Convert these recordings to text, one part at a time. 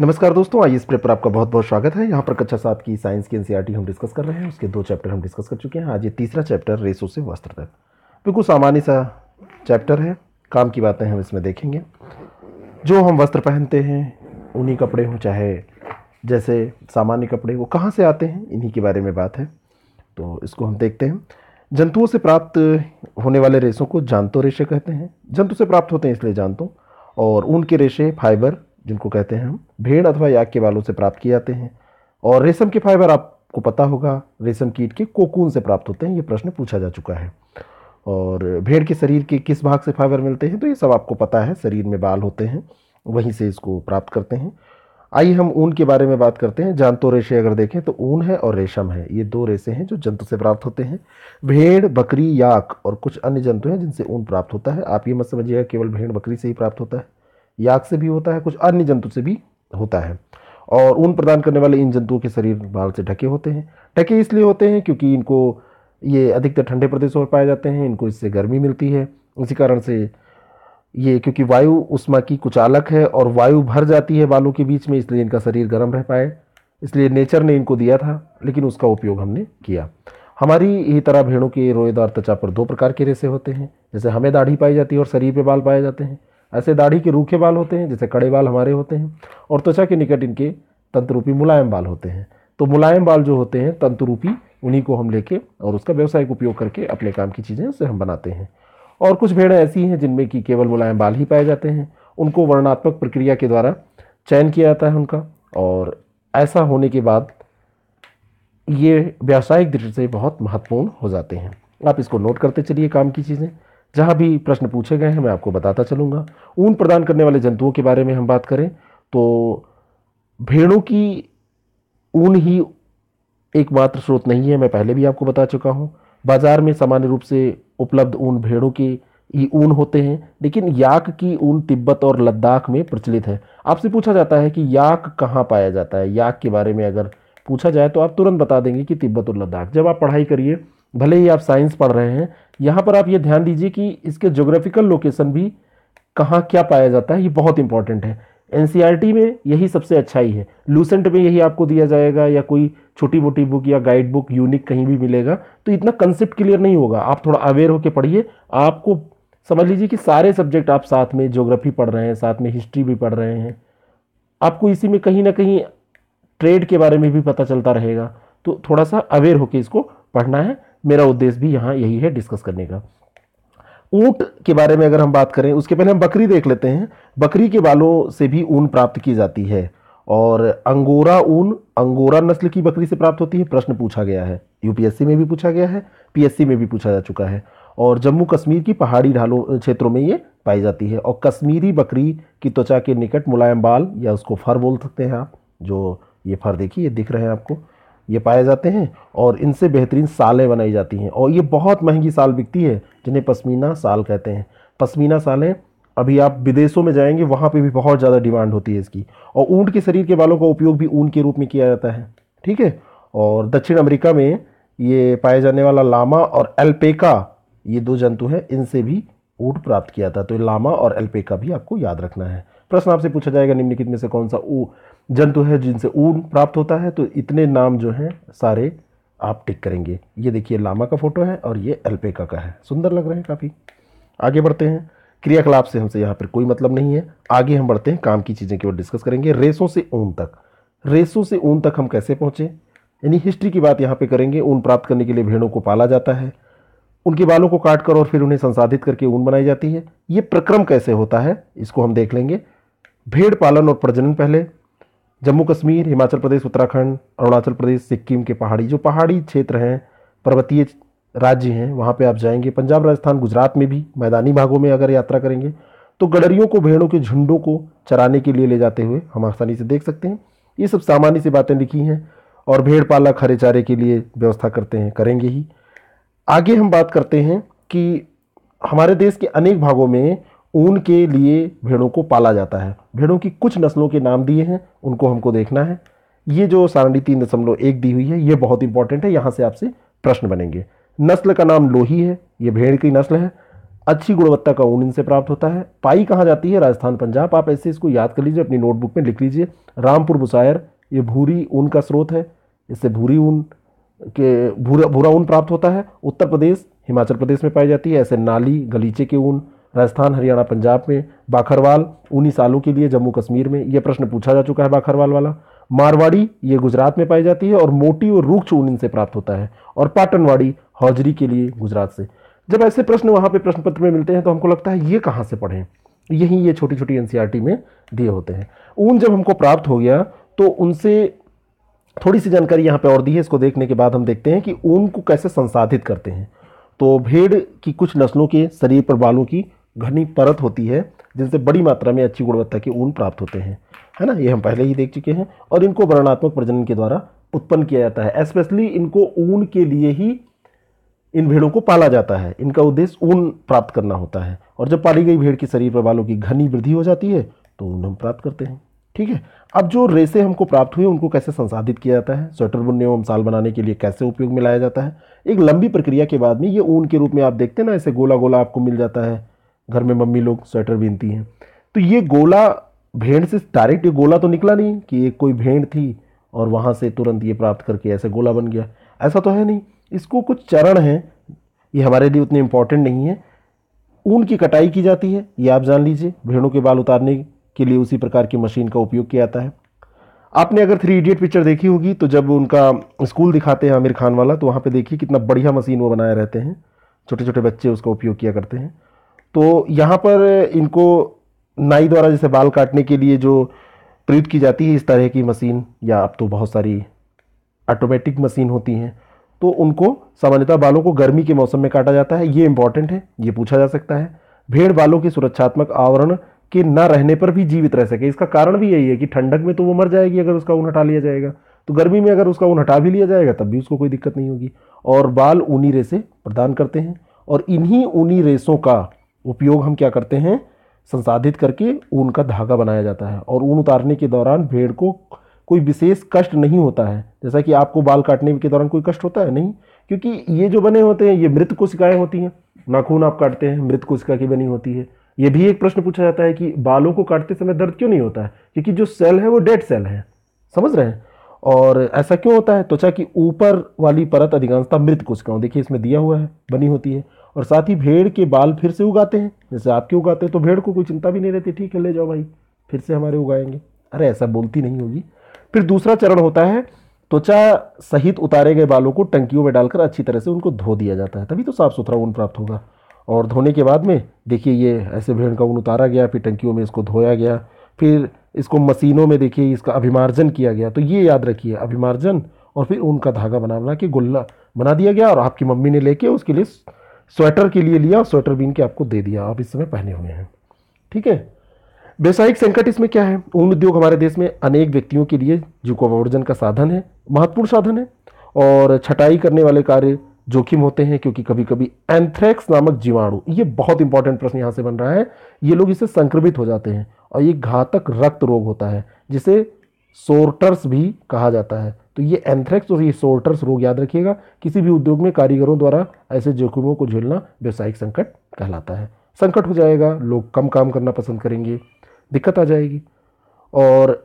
नमस्कार दोस्तों आइए इस पेपर आपका बहुत बहुत स्वागत है यहाँ पर कक्षा सात की साइंस की एनसीआर हम डिस्कस कर रहे हैं उसके दो चैप्टर हम डिस्कस कर चुके हैं आज ये तीसरा चैप्टर रेसो से वस्त्र तक बिल्कुल सामान्य सा चैप्टर है काम की बातें हम इसमें देखेंगे जो हम वस्त्र पहनते हैं उन्हीं कपड़े हों चाहे जैसे सामान्य कपड़े वो कहाँ से आते हैं इन्हीं के बारे में बात है तो इसको हम देखते हैं जंतुओं से प्राप्त होने वाले रेसों को जानतो रेशे कहते हैं जंतु से प्राप्त होते हैं इसलिए जानतो और ऊन के रेशे फाइबर जिनको कहते हैं हम भेड़ अथवा याक के बालों से प्राप्त किए जाते हैं और रेशम के फाइबर आपको पता होगा रेशम कीट के कोकून से प्राप्त होते हैं ये प्रश्न पूछा जा चुका है और भेड़ के शरीर के किस भाग से फाइबर मिलते हैं तो ये सब आपको पता है शरीर में बाल होते हैं वहीं से इसको प्राप्त करते हैं आइए हम ऊन के बारे में बात करते हैं जानतो रेशे अगर देखें तो ऊन है और रेशम है ये दो रेशे हैं जो जंतु से प्राप्त होते हैं भेड़ बकरी याक और कुछ अन्य जंतु हैं जिनसे ऊन प्राप्त होता है आप ये मत समझिएगा केवल भेड़ बकरी से ही प्राप्त होता है याक से भी होता है कुछ अन्य जंतु से भी होता है और ऊन प्रदान करने वाले इन जंतुओं के शरीर बाल से ढके होते हैं ढके इसलिए होते हैं क्योंकि इनको ये अधिकतर ठंडे प्रदेशों में पाए जाते हैं इनको इससे गर्मी मिलती है इसी कारण से ये क्योंकि वायु उष्मा की कुचालक है और वायु भर जाती है बालों के बीच में इसलिए इनका शरीर गर्म रह पाए इसलिए नेचर ने इनको दिया था लेकिन उसका उपयोग हमने किया हमारी ही तरह भेड़ों के रोएदार त्वचा पर दो प्रकार के रेसे होते हैं जैसे हमें दाढ़ी पाई जाती है और शरीर पे बाल पाए जाते हैं ऐसे दाढ़ी के रूखे बाल होते हैं जैसे कड़े बाल हमारे होते हैं और त्वचा के निकट इनके तंत्रूपी मुलायम बाल होते हैं तो मुलायम बाल जो होते हैं तंत्रूपी उन्हीं को हम लेके और उसका व्यावसायिक उपयोग करके अपने काम की चीज़ें उसे हम बनाते हैं और कुछ भेड़ें ऐसी हैं जिनमें कि केवल मुलायम बाल ही पाए जाते हैं उनको वर्णात्मक प्रक्रिया के द्वारा चयन किया जाता है उनका और ऐसा होने के बाद ये व्यावसायिक दृष्टि से बहुत महत्वपूर्ण हो जाते हैं आप इसको नोट करते चलिए काम की चीज़ें जहाँ भी प्रश्न पूछे गए हैं मैं आपको बताता चलूँगा ऊन प्रदान करने वाले जंतुओं के बारे में हम बात करें तो भेड़ों की ऊन ही एकमात्र स्रोत नहीं है मैं पहले भी आपको बता चुका हूँ बाज़ार में सामान्य रूप से उपलब्ध ऊन भेड़ों के ही ऊन होते हैं लेकिन याक की ऊन तिब्बत और लद्दाख में प्रचलित है आपसे पूछा जाता है कि याक कहाँ पाया जाता है याक के बारे में अगर पूछा जाए तो आप तुरंत बता देंगे कि तिब्बत और लद्दाख जब आप पढ़ाई करिए भले ही आप साइंस पढ़ रहे हैं यहाँ पर आप ये ध्यान दीजिए कि इसके जोग्राफिकल लोकेशन भी कहाँ क्या पाया जाता है ये बहुत इंपॉर्टेंट है एन e में यही सबसे अच्छा ही है लूसेंट में यही आपको दिया जाएगा या कोई छोटी मोटी बुक या गाइड बुक यूनिक कहीं भी मिलेगा तो इतना कंसेप्ट क्लियर नहीं होगा आप थोड़ा अवेयर होकर पढ़िए आपको समझ लीजिए कि सारे सब्जेक्ट आप साथ में ज्योग्राफी पढ़ रहे हैं साथ में हिस्ट्री भी पढ़ रहे हैं आपको इसी में कहीं ना कहीं ट्रेड के बारे में भी पता चलता रहेगा तो थोड़ा सा अवेयर होकर इसको पढ़ना है मेरा उद्देश्य भी यहाँ यही है डिस्कस करने का ऊंट के बारे में अगर हम बात करें उसके पहले हम बकरी देख लेते हैं बकरी के बालों से भी ऊन प्राप्त की जाती है और अंगोरा ऊन अंगोरा नस्ल की बकरी से प्राप्त होती है प्रश्न पूछा गया है यूपीएससी में भी पूछा गया है पीएससी में भी पूछा जा चुका है और जम्मू कश्मीर की पहाड़ी ढालों क्षेत्रों में ये पाई जाती है और कश्मीरी बकरी की त्वचा के निकट मुलायम बाल या उसको फर बोल सकते हैं आप जो ये फर देखिए ये दिख रहे हैं आपको ये पाए जाते हैं और इनसे बेहतरीन सालें बनाई जाती हैं और ये बहुत महंगी साल बिकती है जिन्हें पश्मीना साल कहते हैं पश्मीना सालें अभी आप विदेशों में जाएंगे वहाँ पे भी बहुत ज़्यादा डिमांड होती है इसकी और ऊंट के शरीर के बालों का उपयोग भी ऊन के रूप में किया जाता है ठीक है और दक्षिण अमेरिका में ये पाए जाने वाला लामा और एल्पेका ये दो जंतु हैं इनसे भी ऊंट प्राप्त किया था तो लामा और एल्पेका भी आपको याद रखना है प्रश्न आपसे पूछा जाएगा निम्नलिखित में से कौन सा ऊ जंतु है जिनसे ऊन प्राप्त होता है तो इतने नाम जो हैं सारे आप टिक करेंगे ये देखिए लामा का फ़ोटो है और ये एल्पेका का है सुंदर लग रहे हैं काफ़ी आगे बढ़ते हैं क्रियाकलाप से हमसे यहाँ पर कोई मतलब नहीं है आगे हम बढ़ते हैं काम की चीज़ें की ओर डिस्कस करेंगे रेसों से ऊन तक रेसों से ऊन तक हम कैसे पहुँचे यानी हिस्ट्री की बात यहाँ पे करेंगे ऊन प्राप्त करने के लिए भेड़ों को पाला जाता है उनके बालों को काट कर और फिर उन्हें संसाधित करके ऊन बनाई जाती है ये प्रक्रम कैसे होता है इसको हम देख लेंगे भेड़ पालन और प्रजनन पहले जम्मू कश्मीर हिमाचल प्रदेश उत्तराखंड अरुणाचल प्रदेश सिक्किम के पहाड़ी जो पहाड़ी क्षेत्र हैं पर्वतीय राज्य हैं वहाँ पे आप जाएंगे पंजाब राजस्थान गुजरात में भी मैदानी भागों में अगर यात्रा करेंगे तो गडरियों को भेड़ों के झुंडों को चराने के लिए ले जाते हुए हम आसानी से देख सकते हैं ये सब सामान्य सी बातें लिखी हैं और भेड़ पालक हरे चारे के लिए व्यवस्था करते हैं करेंगे ही आगे हम बात करते हैं कि हमारे देश के अनेक भागों में ऊन के लिए भेड़ों को पाला जाता है भेड़ों की कुछ नस्लों के नाम दिए हैं उनको हमको देखना है ये जो सारणी तीन दशमलव एक दी हुई है ये बहुत इंपॉर्टेंट है यहाँ से आपसे प्रश्न बनेंगे नस्ल का नाम लोही है ये भेड़ की नस्ल है अच्छी गुणवत्ता का ऊन इनसे प्राप्त होता है पाई कहाँ जाती है राजस्थान पंजाब आप ऐसे इसको याद कर लीजिए अपनी नोटबुक में लिख लीजिए रामपुर बुसायर ये भूरी ऊन का स्रोत है इससे भूरी ऊन के भूरा भूरा ऊन प्राप्त होता है उत्तर प्रदेश हिमाचल प्रदेश में पाई जाती है ऐसे नाली गलीचे के ऊन राजस्थान हरियाणा पंजाब में बाखरवाल उन्हीं सालों के लिए जम्मू कश्मीर में यह प्रश्न पूछा जा चुका है बाखरवाल वाला मारवाड़ी ये गुजरात में पाई जाती है और मोटी और रूक्ष ऊन इनसे प्राप्त होता है और पाटनवाड़ी हौजरी के लिए गुजरात से जब ऐसे प्रश्न वहाँ पे प्रश्न पत्र में मिलते हैं तो हमको लगता है ये कहाँ से पढ़ें यही ये छोटी छोटी एन में दिए होते हैं ऊन जब हमको प्राप्त हो गया तो उनसे थोड़ी सी जानकारी यहाँ पे और दी है इसको देखने के बाद हम देखते हैं कि ऊन को कैसे संसाधित करते हैं तो भेड़ की कुछ नस्लों के शरीर पर बालों की घनी परत होती है जिनसे बड़ी मात्रा में अच्छी गुणवत्ता के ऊन प्राप्त होते हैं है ना ये हम पहले ही देख चुके हैं और इनको वर्णात्मक प्रजनन के द्वारा उत्पन्न किया जाता है स्पेशली इनको ऊन के लिए ही इन भेड़ों को पाला जाता है इनका उद्देश्य ऊन प्राप्त करना होता है और जब पाली गई भेड़ के शरीर पर बालों की घनी वृद्धि हो जाती है तो ऊन हम प्राप्त करते हैं ठीक है अब जो रेसे हमको प्राप्त हुए उनको कैसे संसाधित किया जाता है स्वेटर बुनने एवं साल बनाने के लिए कैसे उपयोग में लाया जाता है एक लंबी प्रक्रिया के बाद में ये ऊन के रूप में आप देखते हैं ना ऐसे गोला गोला आपको मिल जाता है घर में मम्मी लोग स्वेटर बीनती हैं तो ये गोला भेंड से डायरेक्ट ये गोला तो निकला नहीं कि एक कोई भेंड थी और वहाँ से तुरंत ये प्राप्त करके ऐसे गोला बन गया ऐसा तो है नहीं इसको कुछ चरण हैं ये हमारे लिए उतने इम्पॉर्टेंट नहीं है ऊन की कटाई की जाती है ये आप जान लीजिए भेड़ों के बाल उतारने के लिए उसी प्रकार की मशीन का उपयोग किया जाता है आपने अगर थ्री इडियट पिक्चर देखी होगी तो जब उनका स्कूल दिखाते हैं आमिर खान वाला तो वहाँ पे देखिए कितना बढ़िया मशीन वो बनाए रहते हैं छोटे छोटे बच्चे उसका उपयोग किया करते हैं तो यहाँ पर इनको नाई द्वारा जैसे बाल काटने के लिए जो प्रयुक्त की जाती है इस तरह की मशीन या अब तो बहुत सारी ऑटोमेटिक मशीन होती हैं तो उनको सामान्यतः बालों को गर्मी के मौसम में काटा जाता है ये इंपॉर्टेंट है ये पूछा जा सकता है भेड़ बालों के सुरक्षात्मक आवरण के न रहने पर भी जीवित रह सके इसका कारण भी यही है कि ठंडक में तो वो मर जाएगी अगर उसका ऊन हटा लिया जाएगा तो गर्मी में अगर उसका ऊन हटा भी लिया जाएगा तब भी उसको कोई दिक्कत नहीं होगी और बाल ऊनी रेसे प्रदान करते हैं और इन्हीं ऊनी रेसों का उपयोग हम क्या करते हैं संसाधित करके ऊन का धागा बनाया जाता है और ऊन उतारने के दौरान भेड़ को कोई विशेष कष्ट नहीं होता है जैसा कि आपको बाल काटने के दौरान कोई कष्ट होता है नहीं क्योंकि ये जो बने होते हैं ये मृत कोशिकाएँ होती हैं नाखून आप काटते हैं मृत कोशिका की बनी होती है ये भी एक प्रश्न पूछा जाता है कि बालों को काटते समय दर्द क्यों नहीं होता है क्योंकि जो सेल है वो डेड सेल है समझ रहे हैं और ऐसा क्यों होता है त्वचा की ऊपर वाली परत अधिकांशता मृत कोशिकाओं देखिए इसमें दिया हुआ है बनी होती है और साथ ही भेड़ के बाल फिर से उगाते हैं जैसे आपके उगाते हैं तो भेड़ को कोई चिंता भी नहीं रहती ठीक है ले जाओ भाई फिर से हमारे उगाएंगे अरे ऐसा बोलती नहीं होगी फिर दूसरा चरण होता है त्वचा सहित उतारे गए बालों को टंकियों में डालकर अच्छी तरह से उनको धो दिया जाता है तभी तो साफ़ सुथरा ऊन प्राप्त होगा और धोने के बाद में देखिए ये ऐसे भेड़ का ऊन उतारा गया फिर टंकियों में इसको धोया गया फिर इसको मशीनों में देखिए इसका अभिमार्जन किया गया तो ये याद रखिए अभिमार्जन और फिर ऊन का धागा बना बना के गुल्ला बना दिया गया और आपकी मम्मी ने लेके उसके लिए स्वेटर के लिए लिया और स्वेटर बीन के आपको दे दिया आप इस समय पहने हुए हैं ठीक है व्यावसायिक संकट इसमें क्या है ऊन उद्योग हमारे देश में अनेक व्यक्तियों के लिए जीवकोवर्जन का साधन है महत्वपूर्ण साधन है और छटाई करने वाले कार्य जोखिम होते हैं क्योंकि कभी कभी एंथ्रेक्स नामक जीवाणु ये बहुत इंपॉर्टेंट प्रश्न यहाँ से बन रहा है ये लोग इससे संक्रमित हो जाते हैं और ये घातक रक्त रोग होता है जिसे सोर्टर्स भी कहा जाता है तो ये एंथ्रेक्स और ये सोल्टर्स रोग याद रखिएगा किसी भी उद्योग में कारीगरों द्वारा ऐसे जोखिमों को झेलना व्यावसायिक संकट कहलाता है संकट हो जाएगा लोग कम काम करना पसंद करेंगे दिक्कत आ जाएगी और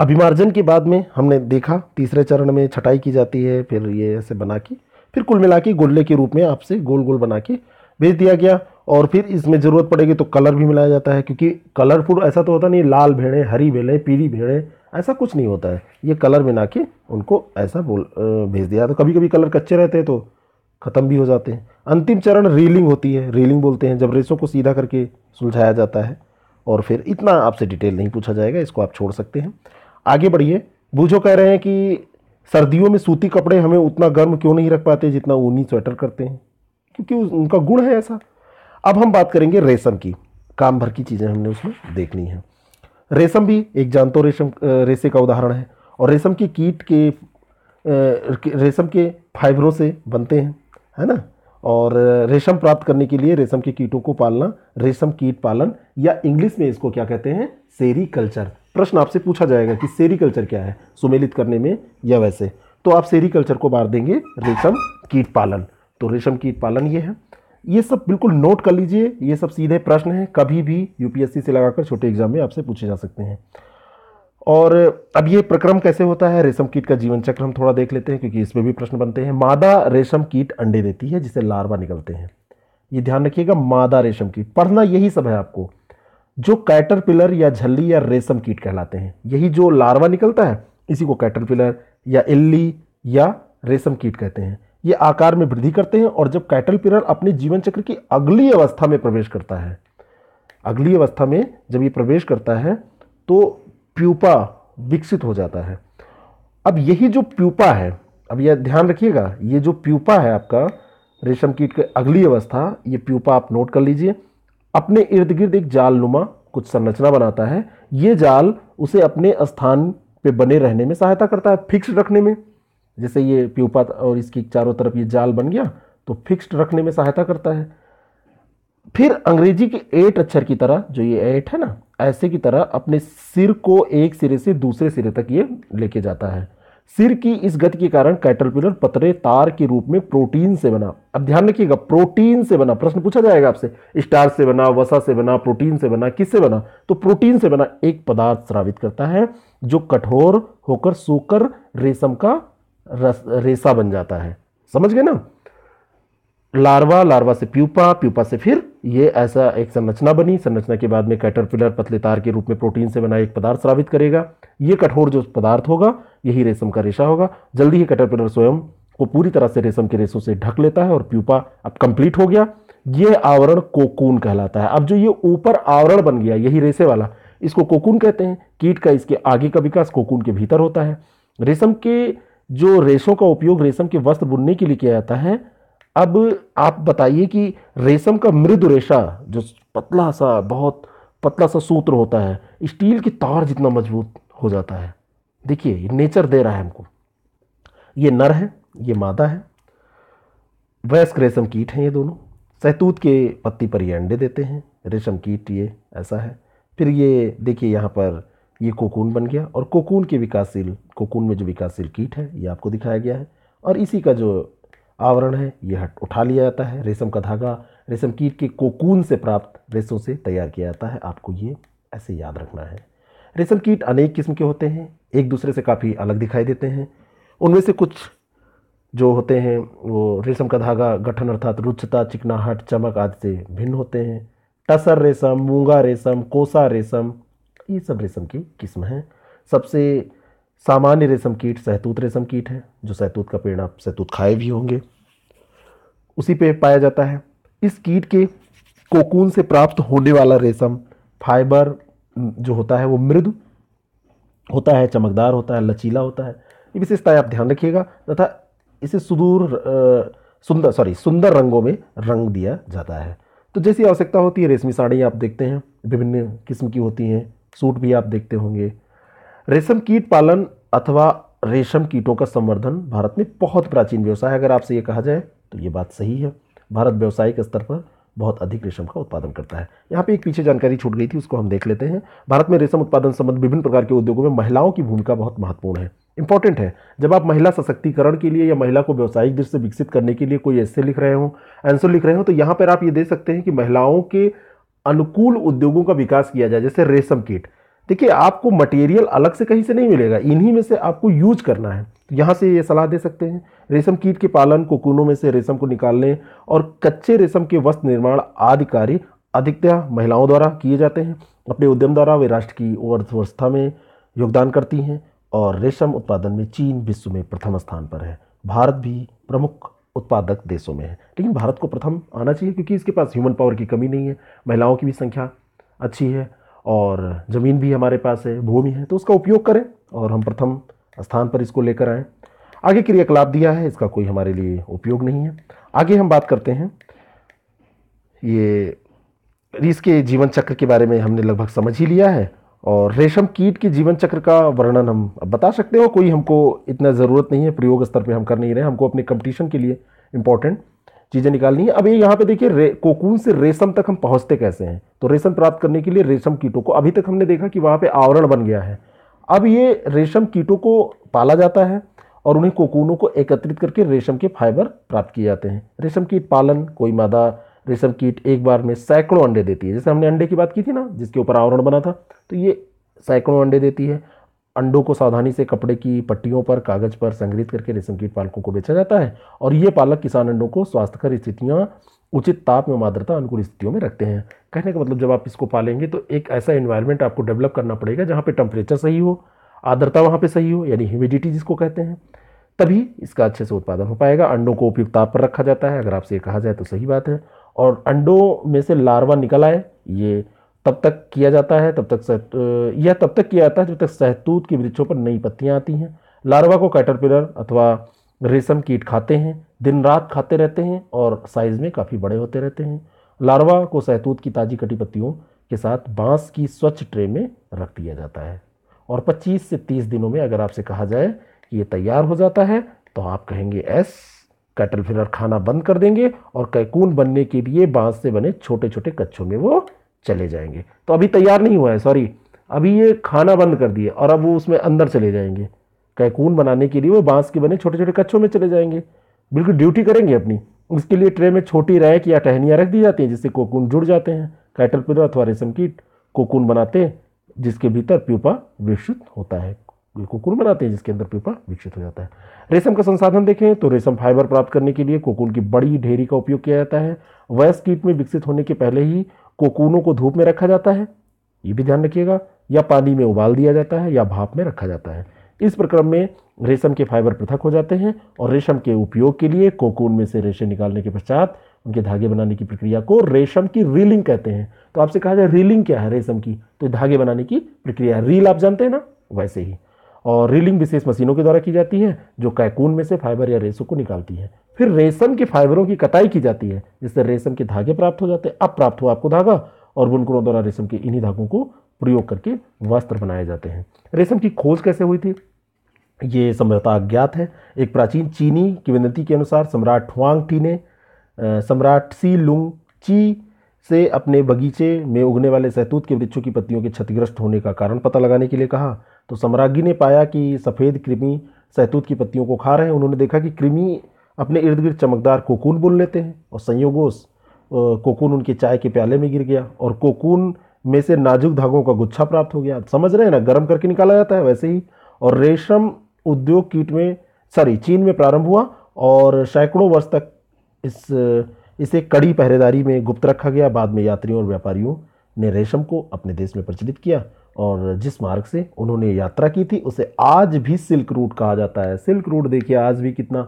अभिमार्जन के बाद में हमने देखा तीसरे चरण में छटाई की जाती है फिर ये ऐसे बना के फिर कुल मिला के गोले के रूप में आपसे गोल गोल बना के भेज दिया गया और फिर इसमें ज़रूरत पड़ेगी तो कलर भी मिलाया जाता है क्योंकि कलरफुल ऐसा तो होता नहीं लाल भेड़ें हरी भेड़ें पीली भेड़ें ऐसा कुछ नहीं होता है ये कलर बना के उनको ऐसा बोल भेज दिया तो कभी कभी कलर कच्चे रहते हैं तो ख़त्म भी हो जाते हैं अंतिम चरण रीलिंग होती है रीलिंग बोलते हैं जब रेसों को सीधा करके सुलझाया जाता है और फिर इतना आपसे डिटेल नहीं पूछा जाएगा इसको आप छोड़ सकते हैं आगे बढ़िए बूझो कह रहे हैं कि सर्दियों में सूती कपड़े हमें उतना गर्म क्यों नहीं रख पाते जितना ऊनी स्वेटर करते हैं क्योंकि उनका गुण है ऐसा अब हम बात करेंगे रेशम की काम भर की चीज़ें हमने उसमें देखनी है रेशम भी एक जानतो रेशम रेशे का उदाहरण है और रेशम की कीट के रेशम के फाइबरों से बनते हैं है ना और रेशम प्राप्त करने के लिए रेशम के कीटों को पालना रेशम कीट पालन या इंग्लिश में इसको क्या कहते हैं सेरी कल्चर प्रश्न आपसे पूछा जाएगा कि सेरी कल्चर क्या है सुमेलित करने में या वैसे तो आप सेरी कल्चर को मार देंगे रेशम कीट पालन तो रेशम कीट पालन ये है ये सब बिल्कुल नोट कर लीजिए ये सब सीधे प्रश्न हैं कभी भी यूपीएससी से लगाकर छोटे एग्जाम में आपसे पूछे जा सकते हैं और अब ये प्रक्रम कैसे होता है रेशम कीट का जीवन चक्र हम थोड़ा देख लेते हैं क्योंकि इसमें भी प्रश्न बनते हैं मादा रेशम कीट अंडे देती है जिसे लार्वा निकलते हैं ये ध्यान रखिएगा मादा रेशम कीट पढ़ना यही सब है आपको जो कैटरपिलर या झल्ली या रेशम कीट कहलाते हैं यही जो लार्वा निकलता है इसी को कैटरपिलर या इल्ली या रेशम कीट कहते हैं ये आकार में वृद्धि करते हैं और जब कैटल पिरल अपने जीवन चक्र की अगली अवस्था में प्रवेश करता है अगली अवस्था में जब ये प्रवेश करता है तो प्यूपा विकसित हो जाता है अब यही जो प्यूपा है अब यह ध्यान रखिएगा ये जो प्यूपा है आपका रेशम कीट की अगली अवस्था ये प्यूपा आप नोट कर लीजिए अपने इर्द गिर्द एक जाल नुमा कुछ संरचना बनाता है ये जाल उसे अपने स्थान पे बने रहने में सहायता करता है फिक्स रखने में जैसे ये प्यूपा और इसकी चारों तरफ ये जाल बन गया तो फिक्स्ड रखने में सहायता करता है फिर अंग्रेजी के एट अक्षर की तरह जो ये एट है ना ऐसे की तरह अपने सिर को एक सिरे से दूसरे सिरे तक ये लेके जाता है सिर की इस गति के कारण कैटरपिलर पतरे तार के रूप में प्रोटीन से बना अब ध्यान रखिएगा प्रोटीन से बना प्रश्न पूछा जाएगा आपसे स्टार से बना वसा से बना प्रोटीन से बना किससे बना तो प्रोटीन से बना एक पदार्थ स्रावित करता है जो कठोर होकर सूकर रेशम का रेशा रेसा बन जाता है समझ गए ना लार्वा लार्वा से प्यूपा प्यूपा से फिर ये ऐसा एक संरचना बनी संरचना के बाद में कैटरपिलर पतले तार के रूप में प्रोटीन से बना एक पदार्थ स्रावित करेगा ये कठोर जो पदार्थ होगा यही रेशम का रेशा होगा जल्दी ही कैटरपिलर स्वयं को पूरी तरह से रेशम के रेशों से ढक लेता है और प्यूपा अब कंप्लीट हो गया ये आवरण कोकून कहलाता है अब जो ये ऊपर आवरण बन गया यही रेसे वाला इसको कोकून कहते हैं कीट का इसके आगे का विकास कोकून के भीतर होता है रेशम के जो रेशों का उपयोग रेशम के वस्त्र बुनने के लिए किया जाता है अब आप बताइए कि रेशम का मृदु रेशा जो पतला सा बहुत पतला सा सूत्र होता है स्टील की तार जितना मजबूत हो जाता है देखिए नेचर दे रहा है हमको ये नर है ये मादा है वयस्क रेशम कीट हैं ये दोनों सहतूत के पत्ती पर ये अंडे देते हैं रेशम कीट ये ऐसा है फिर ये देखिए यहाँ पर ये कोकून बन गया और कोकून के विकासशील कोकून में जो विकासशील कीट है ये आपको दिखाया गया है और इसी का जो आवरण है ये हट उठा लिया जाता है रेशम का धागा रेशम कीट के कोकून से प्राप्त रेशों से तैयार किया जाता है आपको ये ऐसे याद रखना है रेशम कीट अनेक किस्म के होते हैं एक दूसरे से काफ़ी अलग दिखाई देते हैं उनमें से कुछ जो होते हैं वो रेशम का धागा गठन अर्थात रुच्छता चिकनाहट चमक आदि से भिन्न होते हैं टसर रेशम मूंगा रेशम कोसा रेशम ये सब रेशम की किस्म हैं सबसे सामान्य रेशम कीट सहतूत रेशम कीट है जो सहतूत का पेड़ आप सहतूत खाए भी होंगे उसी पे पाया जाता है इस कीट के कोकून से प्राप्त होने वाला रेशम फाइबर जो होता है वो मृदु होता है चमकदार होता है लचीला होता है ये विशेषताएं आप ध्यान रखिएगा तथा इसे सुदूर सुंदर सॉरी सुंदर रंगों में रंग दिया जाता है तो जैसी आवश्यकता होती है रेशमी साड़ियाँ आप देखते हैं विभिन्न किस्म की होती हैं सूट भी आप देखते होंगे रेशम कीट पालन अथवा रेशम कीटों का संवर्धन भारत में बहुत प्राचीन व्यवसाय है अगर आपसे ये कहा जाए तो ये बात सही है भारत व्यवसायिक स्तर पर बहुत अधिक रेशम का उत्पादन करता है यहाँ पे एक पीछे जानकारी छूट गई थी उसको हम देख लेते हैं भारत में रेशम उत्पादन संबंध विभिन्न प्रकार के उद्योगों में महिलाओं की भूमिका बहुत महत्वपूर्ण है इंपॉर्टेंट है जब आप महिला सशक्तिकरण के लिए या महिला को व्यावसायिक दृष्टि से विकसित करने के लिए कोई ऐसे लिख रहे हो आंसर लिख रहे हो तो यहाँ पर आप ये देख सकते हैं कि महिलाओं के अनुकूल उद्योगों का विकास किया जाए जैसे रेशम कीट देखिए आपको मटेरियल अलग से कहीं से नहीं मिलेगा इन्हीं में से आपको यूज करना है तो यहाँ से ये सलाह दे सकते हैं रेशम कीट के पालन कोकूनों में से रेशम को निकालने और कच्चे रेशम के वस्त्र निर्माण आदि कार्य अधिकतया महिलाओं द्वारा किए जाते हैं अपने उद्यम द्वारा वे राष्ट्र की अर्थव्यवस्था में योगदान करती हैं और रेशम उत्पादन में चीन विश्व में प्रथम स्थान पर है भारत भी प्रमुख उत्पादक देशों में है लेकिन भारत को प्रथम आना चाहिए क्योंकि इसके पास ह्यूमन पावर की कमी नहीं है महिलाओं की भी संख्या अच्छी है और ज़मीन भी हमारे पास है भूमि है तो उसका उपयोग करें और हम प्रथम स्थान पर इसको लेकर आएँ आगे क्रियाकलाप दिया है इसका कोई हमारे लिए उपयोग नहीं है आगे हम बात करते हैं ये रीस के जीवन चक्र के बारे में हमने लगभग समझ ही लिया है और रेशम कीट के की जीवन चक्र का वर्णन हम बता सकते हो कोई हमको इतना ज़रूरत नहीं है प्रयोग स्तर पे हम कर नहीं रहे हमको अपने कंपटीशन के लिए इंपॉर्टेंट चीज़ें निकालनी है अब ये यहाँ पे देखिए कोकून से रेशम तक हम पहुँचते कैसे हैं तो रेशम प्राप्त करने के लिए रेशम कीटों को अभी तक हमने देखा कि वहाँ पर आवरण बन गया है अब ये रेशम कीटों को पाला जाता है और उन्हें कोकूनों को एकत्रित करके रेशम के फाइबर प्राप्त किए जाते हैं रेशम कीट पालन कोई मादा रेशम कीट एक बार में सैकड़ों अंडे देती है जैसे हमने अंडे की बात की थी ना जिसके ऊपर आवरण बना था तो ये सैकड़ों अंडे देती है अंडों को सावधानी से कपड़े की पट्टियों पर कागज पर संग्रहित करके रेशम कीट पालकों को बेचा जाता है और ये पालक किसान अंडों को स्वास्थ्यकर स्थितियाँ उचित ताप में माद्रता अनुकूल स्थितियों में रखते हैं कहने का मतलब जब आप इसको पालेंगे तो एक ऐसा इन्वायरमेंट आपको डेवलप करना पड़ेगा जहाँ पर टेम्परेचर सही हो आर्द्रता वहाँ पर सही हो यानी ह्यूमिडिटी जिसको कहते हैं तभी इसका अच्छे से उत्पादन हो पाएगा अंडों को उपयुक्त ताप पर रखा जाता है अगर आपसे कहा जाए तो सही बात है और अंडों में से लार्वा निकल आए ये तब तक किया जाता है तब तक सह यह तब तक किया जाता है जब तक सहतूत के वृक्षों पर नई पत्तियाँ आती हैं लार्वा को कैटरपिलर अथवा रेशम कीट खाते हैं दिन रात खाते रहते हैं और साइज़ में काफ़ी बड़े होते रहते हैं लार्वा को सहतूत की ताज़ी कटी पत्तियों के साथ बांस की स्वच्छ ट्रे में रख दिया जाता है और 25 से 30 दिनों में अगर आपसे कहा जाए कि ये तैयार हो जाता है तो आप कहेंगे एस कैटल फिलर खाना बंद कर देंगे और कैकून बनने के लिए बांस से बने छोटे छोटे कच्छों में वो चले जाएंगे तो अभी तैयार नहीं हुआ है सॉरी अभी ये खाना बंद कर दिए और अब वो उसमें अंदर चले जाएंगे कैकून बनाने के लिए वो बांस के बने छोटे छोटे कच्छों में चले जाएंगे बिल्कुल ड्यूटी करेंगे अपनी उसके लिए ट्रे में छोटी रैक या टहनियाँ रख दी जाती हैं जिससे कोकून जुड़ जाते हैं कैटल पिलर अथवा रेशम कीट कोकून बनाते हैं जिसके भीतर प्यूपा विकसित होता है कोकुन बनाते हैं जिसके अंदर पीपा विकसित हो जाता है रेशम का संसाधन देखें तो रेशम फाइबर प्राप्त करने के लिए कोकुल की बड़ी ढेरी का उपयोग किया जाता है वयस्क कीट में विकसित होने के पहले ही कोकूनों को धूप में रखा जाता है ये भी ध्यान रखिएगा या पानी में उबाल दिया जाता है या भाप में रखा जाता है इस प्रक्रम में रेशम के फाइबर पृथक हो जाते हैं और रेशम के उपयोग के लिए कोकून में से रेशे निकालने के पश्चात उनके धागे बनाने की प्रक्रिया को रेशम की रीलिंग कहते हैं तो आपसे कहा जाए रीलिंग क्या है रेशम की तो धागे बनाने की प्रक्रिया रील आप जानते हैं ना वैसे ही और रीलिंग विशेष मशीनों के द्वारा की जाती है जो कैकून में से फाइबर या रेशों को निकालती है फिर रेशम के फाइबरों की कटाई की जाती है जिससे रेशम के धागे प्राप्त हो जाते हैं अब प्राप्त हुआ आपको धागा और बुनकरों द्वारा रेशम के इन्हीं धागों को प्रयोग करके वस्त्र बनाए जाते हैं रेशम की खोज कैसे हुई थी ये सम्राता अज्ञात है एक प्राचीन चीनी की विनती के अनुसार सम्राट हुआंग टी ने सम्राट सी लुंग ची से अपने बगीचे में उगने वाले सैतूत के वृक्षों की पत्तियों के क्षतिग्रस्त होने का कारण पता लगाने के लिए कहा तो सम्राज्ञी ने पाया कि सफ़ेद कृमि सहतूत की पत्तियों को खा रहे हैं उन्होंने देखा कि कृमि अपने इर्द गिर्द चमकदार कोकून बुन लेते हैं और संयोगोश कोकून उनके चाय के प्याले में गिर गया और कोकून में से नाजुक धागों का गुच्छा प्राप्त हो गया समझ रहे हैं ना गर्म करके निकाला जाता है वैसे ही और रेशम उद्योग कीट में सॉरी चीन में प्रारंभ हुआ और सैकड़ों वर्ष तक इस इसे कड़ी पहरेदारी में गुप्त रखा गया बाद में यात्रियों और व्यापारियों ने रेशम को अपने देश में प्रचलित किया और जिस मार्ग से उन्होंने यात्रा की थी उसे आज भी सिल्क रूट कहा जाता है सिल्क रूट देखिए आज भी कितना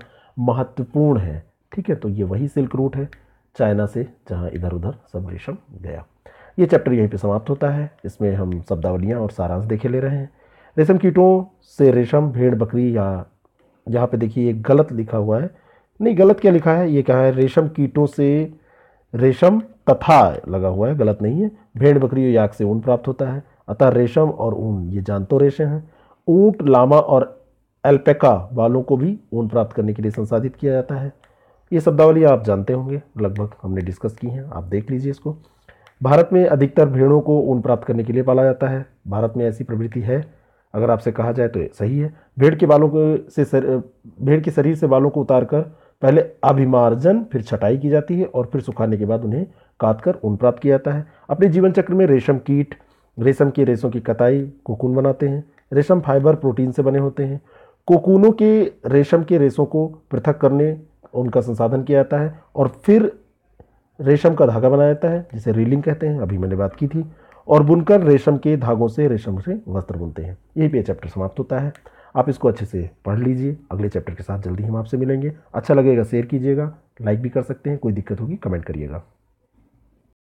महत्वपूर्ण है ठीक है तो ये वही सिल्क रूट है चाइना से जहाँ इधर उधर सब रेशम गया ये चैप्टर यहीं पे समाप्त होता है इसमें हम शब्दावलियाँ और सारांश देखे ले रहे हैं रेशम कीटों से रेशम भेड़ बकरी या यहाँ पे देखिए ये गलत लिखा हुआ है नहीं गलत क्या लिखा है ये कहा है रेशम कीटों से रेशम तथा लगा हुआ है गलत नहीं है भेड़ बकरी याक से ऊन प्राप्त होता है अतः रेशम और ऊन ये जानतो रेशे हैं ऊंट लामा और एल्पेका वालों को भी ऊन प्राप्त करने के लिए संसाधित किया जाता है ये शब्दावली आप जानते होंगे लगभग हमने डिस्कस की हैं आप देख लीजिए इसको भारत में अधिकतर भेड़ों को ऊन प्राप्त करने के लिए पाला जाता है भारत में ऐसी प्रवृत्ति है अगर आपसे कहा जाए तो सही है भेड़ के बालों को से सर, भेड़ के शरीर से बालों को उतार कर पहले अभिमार्जन फिर छटाई की जाती है और फिर सुखाने के बाद उन्हें काट कर ऊन प्राप्त किया जाता है अपने जीवन चक्र में रेशम कीट रेशम के रेशों की कताई कोकून बनाते हैं रेशम फाइबर प्रोटीन से बने होते हैं कोकूनों के रेशम के रेशों को पृथक करने उनका संसाधन किया जाता है और फिर रेशम का धागा बनाया जाता है जिसे रीलिंग कहते हैं अभी मैंने बात की थी और बुनकर रेशम के धागों से रेशम से वस्त्र बुनते हैं यही पे चैप्टर समाप्त होता है आप इसको अच्छे से पढ़ लीजिए अगले चैप्टर के साथ जल्दी हम आपसे मिलेंगे अच्छा लगेगा शेयर कीजिएगा लाइक भी कर सकते हैं कोई दिक्कत होगी कमेंट करिएगा